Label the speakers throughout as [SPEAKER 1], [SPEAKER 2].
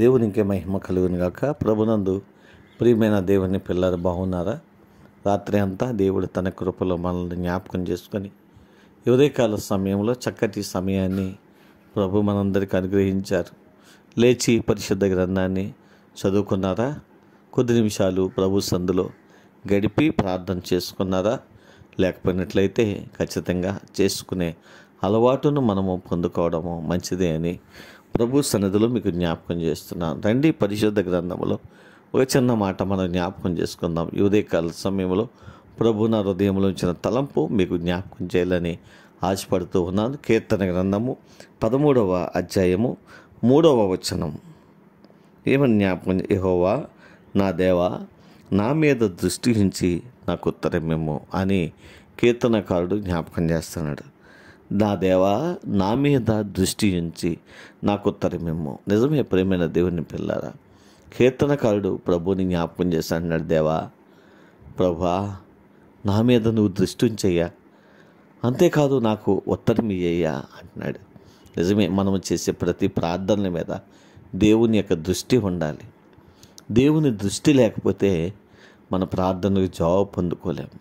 [SPEAKER 1] దేవునికే మహిమ కలుగునుగాక ప్రభునందు ప్రియమైన దేవుని పిల్లలు బాగున్నారా రాత్రి అంతా దేవుడు తన కృపలో మనల్ని జ్ఞాపకం చేసుకొని ఉదయకాల సమయంలో చక్కటి సమయాన్ని ప్రభు మనందరికీ అనుగ్రహించారు లేచి పరిశుద్ధ గ్రంథాన్ని చదువుకున్నారా కొద్ది నిమిషాలు ప్రభు సందులో గడిపి ప్రార్థన చేసుకున్నారా లేకపోయినట్లయితే ఖచ్చితంగా చేసుకునే అలవాటును మనము పొందుకోవడము మంచిదే అని ప్రభు సన్నిధిలో మీకు జ్ఞాపకం చేస్తున్నాను రండి పరిశుద్ధ గ్రంథంలో ఒక చిన్న మాట మనం జ్ఞాపకం చేసుకుందాం కాల సమయంలో ప్రభు నా హృదయంలో ఉంచిన తలంపు మీకు జ్ఞాపకం చేయాలని ఆశపడుతూ ఉన్నాను కీర్తన గ్రంథము పదమూడవ అధ్యాయము మూడవ వచనం ఏమని జ్ఞాపకం ఏహోవా నా దేవా నా మీద దృష్టి ఉంచి నాకు ఉత్తరమేమో అని కీర్తనకారుడు జ్ఞాపకం చేస్తున్నాడు నా దేవా నా మీద దృష్టి ఉంచి నాకు ఉత్తరమేమో నిజమే ప్రేమైన దేవుని పిల్లారా కీర్తనకారుడు ప్రభుని జ్ఞాపకం చేశాడు అన్నాడు దేవా ప్రభా నా మీద నువ్వు దృష్టి ఉంచయ్యా అంతేకాదు నాకు ఉత్తరం ఇయ్యయ్యా అంటున్నాడు నిజమే మనం చేసే ప్రతి ప్రార్థనల మీద దేవుని యొక్క దృష్టి ఉండాలి దేవుని దృష్టి లేకపోతే మన ప్రార్థనకు జవాబు పొందుకోలేము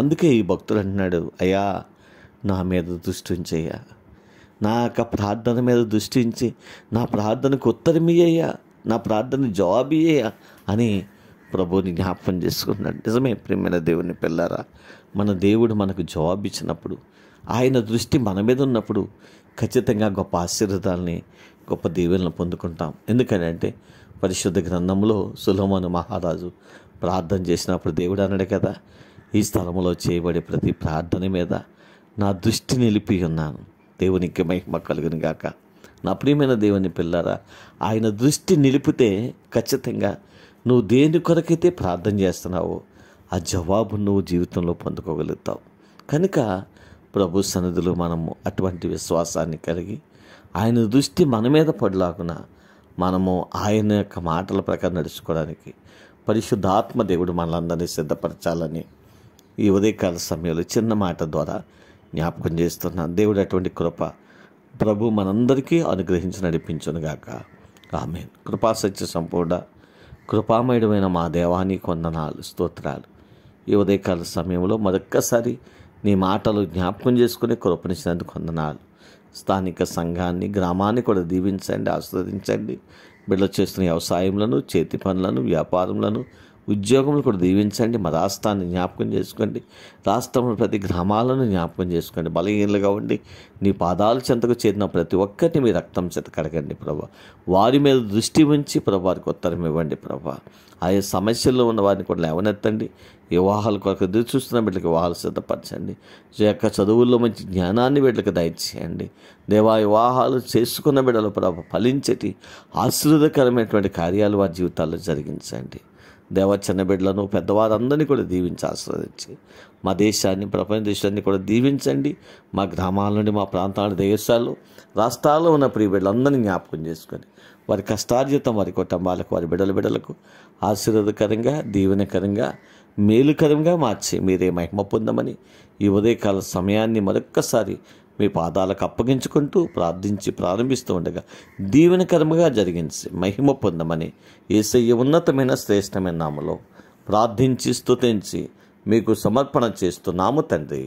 [SPEAKER 1] అందుకే ఈ భక్తుడు అంటున్నాడు అయ్యా నా మీద దృష్టించయ్యా నా యొక్క ప్రార్థన మీద దృష్టించి నా ప్రార్థనకు ఉత్తరమియ్యా నా ప్రార్థన జవాబియ్యా అని ప్రభువుని జ్ఞాపకం చేసుకున్నాడు నిజమే ప్రేమైన దేవుని పిల్లారా మన దేవుడు మనకు జవాబు ఇచ్చినప్పుడు ఆయన దృష్టి మన మీద ఉన్నప్పుడు ఖచ్చితంగా గొప్ప ఆశీర్వాదాలని గొప్ప దేవులను పొందుకుంటాం ఎందుకంటే పరిశుద్ధ గ్రంథంలో సులభమను మహారాజు ప్రార్థన చేసినప్పుడు దేవుడు అన్నాడు కదా ఈ స్థలంలో చేయబడే ప్రతి ప్రార్థన మీద నా దృష్టి నిలిపి ఉన్నాను దేవునికి మహిమ కలుగును గాక నా ప్రియమైన దేవుని పిల్లారా ఆయన దృష్టి నిలిపితే ఖచ్చితంగా నువ్వు దేని కొరకైతే ప్రార్థన చేస్తున్నావో ఆ జవాబు నువ్వు జీవితంలో పొందుకోగలుగుతావు కనుక ప్రభు సన్నిధిలో మనము అటువంటి విశ్వాసాన్ని కలిగి ఆయన దృష్టి మన మీద పడలాగున మనము ఆయన యొక్క మాటల ప్రకారం నడుచుకోవడానికి పరిశుద్ధాత్మ దేవుడు మనలందరినీ సిద్ధపరచాలని ఈ ఉదయకాల సమయంలో చిన్న మాట ద్వారా జ్ఞాపకం చేస్తున్న దేవుడు అటువంటి కృప ప్రభు మనందరికీ అనుగ్రహించి నడిపించునుగాక ఆమె కృపా సత్య సంపూర్ణ కృపామయుడమైన మా దేవాన్ని కొందనాలు స్తోత్రాలు ఈ ఉదయకాల సమయంలో మరొక్కసారి నీ మాటలు జ్ఞాపకం చేసుకుని కృపణించినందుకు కొందనాలు స్థానిక సంఘాన్ని గ్రామాన్ని కూడా దీవించండి ఆస్వాదించండి బిడ్డలు చేస్తున్న వ్యవసాయములను చేతి పనులను వ్యాపారంలను ఉద్యోగములు కూడా దీవించండి మా రాష్ట్రాన్ని జ్ఞాపకం చేసుకోండి రాష్ట్రంలో ప్రతి గ్రామాలను జ్ఞాపకం చేసుకోండి బలహీనలుగా ఉండి నీ పాదాల చెంతకు చేరిన ప్రతి ఒక్కరిని మీ రక్తం చెంత కడగండి ప్రభా వారి మీద దృష్టి ఉంచి ప్రభు వారికి ఉత్తరం ఇవ్వండి ప్రభా ఆయా సమస్యల్లో ఉన్న వారిని కూడా లేవనెత్తండి వివాహాలు కొరకు ఎదురు చూస్తున్న బిడ్డకి వివాహాలు సిద్ధపరచండి యొక్క చదువుల్లో మంచి జ్ఞానాన్ని బిడ్డలకు దయచేయండి దేవా వివాహాలు చేసుకున్న బిడ్డలు ప్రభు ఫలించటి ఆశ్రదకరమైనటువంటి కార్యాలు వారి జీవితాల్లో జరిగించండి దేవ చిన్న బిడ్డలను పెద్దవారందరినీ కూడా దీవించి ఆశ్రదించి మా దేశాన్ని ప్రపంచ దేశాన్ని కూడా దీవించండి మా గ్రామాల నుండి మా ప్రాంతాల దేశాలు రాష్ట్రాల్లో ఉన్న ప్రియ బిడ్డలందరినీ జ్ఞాపకం చేసుకొని వారి కష్టార్జితం వారి కుటుంబాలకు వారి బిడ్డల బిడ్డలకు ఆశీర్వదకరంగా దీవెనకరంగా మేలుకరంగా మార్చి మీరే మహిమ పొందమని ఈ ఉదయకాల సమయాన్ని మరొక్కసారి మీ పాదాలకు అప్పగించుకుంటూ ప్రార్థించి ప్రారంభిస్తూ ఉండగా దీవెనకరముగా జరిగించి మహిమ పొందమని ఏసయ్య ఉన్నతమైన శ్రేష్టమైన నామలో ప్రార్థించి స్థుతించి మీకు సమర్పణ చేస్తున్నాము తండ్రి